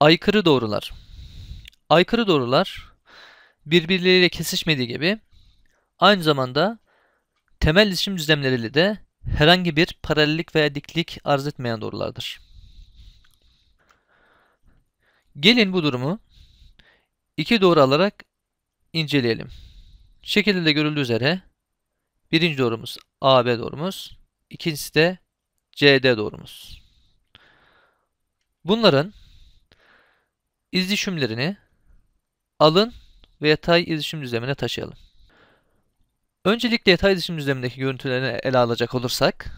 Aykırı doğrular. Aykırı doğrular birbirleriyle kesişmediği gibi aynı zamanda temel iletişim düzlemleriyle de herhangi bir paralellik veya diklik arz etmeyen doğrulardır. Gelin bu durumu iki doğru alarak inceleyelim. Şekilde görüldüğü üzere birinci doğrumuz AB doğrumuz, ikincisi de CD doğrumuz. Bunların İzdişimlerini alın ve yatay izdişim düzlemine taşıyalım. Öncelikle yatay izdişim düzlemindeki görüntülerini ele alacak olursak,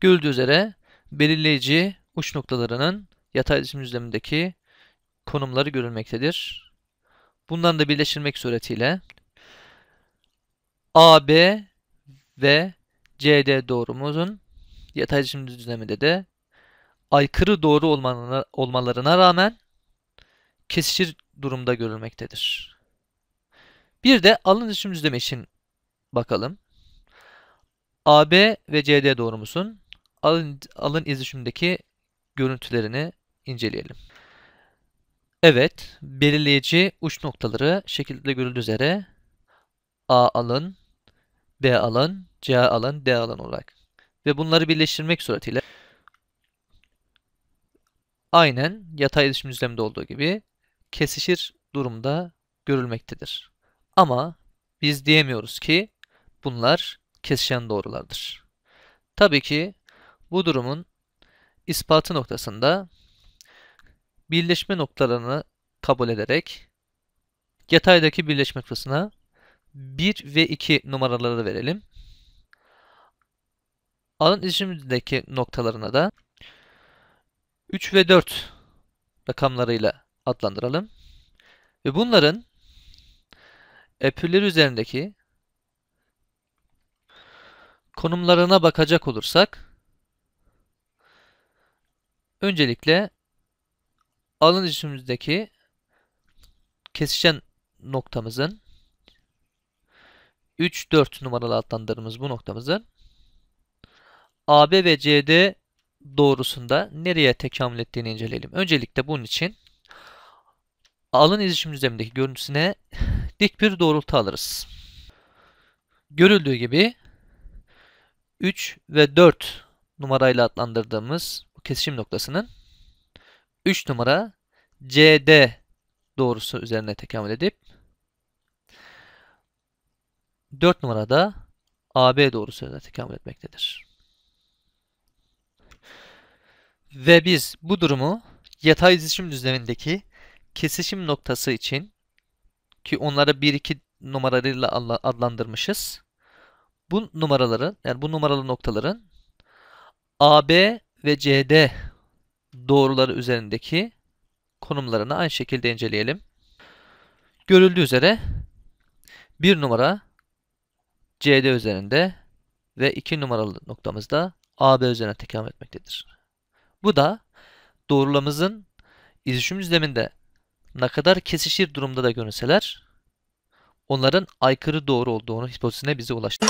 görüldüğü üzere belirleyici uç noktalarının yatay izdişim düzlemindeki konumları görülmektedir. Bundan da birleştirmek suretiyle AB ve CD doğrumuzun yatay izdişim düzleminde de aykırı doğru olmalarına rağmen kesişir durumda görülmektedir. Bir de alın içim düzlemi için bakalım. AB ve CD doğrumusun alın, alın izleşimdeki görüntülerini inceleyelim. Evet, belirleyici uç noktaları şekilde görüldüğü üzere A alın, B alın, C alın, D alın olarak ve bunları birleştirmek suretiyle aynen yatay iletişim düzleminde olduğu gibi kesişir durumda görülmektedir. Ama biz diyemiyoruz ki bunlar kesişen doğrulardır. Tabii ki bu durumun ispatı noktasında birleşme noktalarını kabul ederek yataydaki birleşme noktasına 1 ve 2 numaraları verelim. Alın içindeki noktalarına da 3 ve 4 rakamlarıyla adlandıralım. Ve bunların epürleri üzerindeki konumlarına bakacak olursak öncelikle alın üstümüzdeki kesişen noktamızın 3-4 numaralı adlandırdığımız bu noktamızın AB ve CD doğrusunda nereye tekamül ettiğini inceleyelim. Öncelikle bunun için Alın izleşim düzlemindeki görüntüsüne dik bir doğrultu alırız. Görüldüğü gibi 3 ve 4 numarayla adlandırdığımız bu kesişim noktasının 3 numara CD doğrusu üzerine tekamül edip 4 numarada AB doğrusu üzerine tekamül etmektedir. Ve biz bu durumu yatay izleşim düzlemindeki kesişim noktası için ki onlara 1-2 numaralarıyla adlandırmışız. Bu numaraların yani bu numaralı noktaların AB ve CD doğruları üzerindeki konumlarını aynı şekilde inceleyelim. Görüldüğü üzere 1 numara CD üzerinde ve 2 numaralı noktamız da AB üzerine tekamül etmektedir. Bu da doğrulamızın izleşim düzleminde ne kadar kesişir durumda da görünseler onların aykırı doğru olduğunu hipotezine bize ulaştı.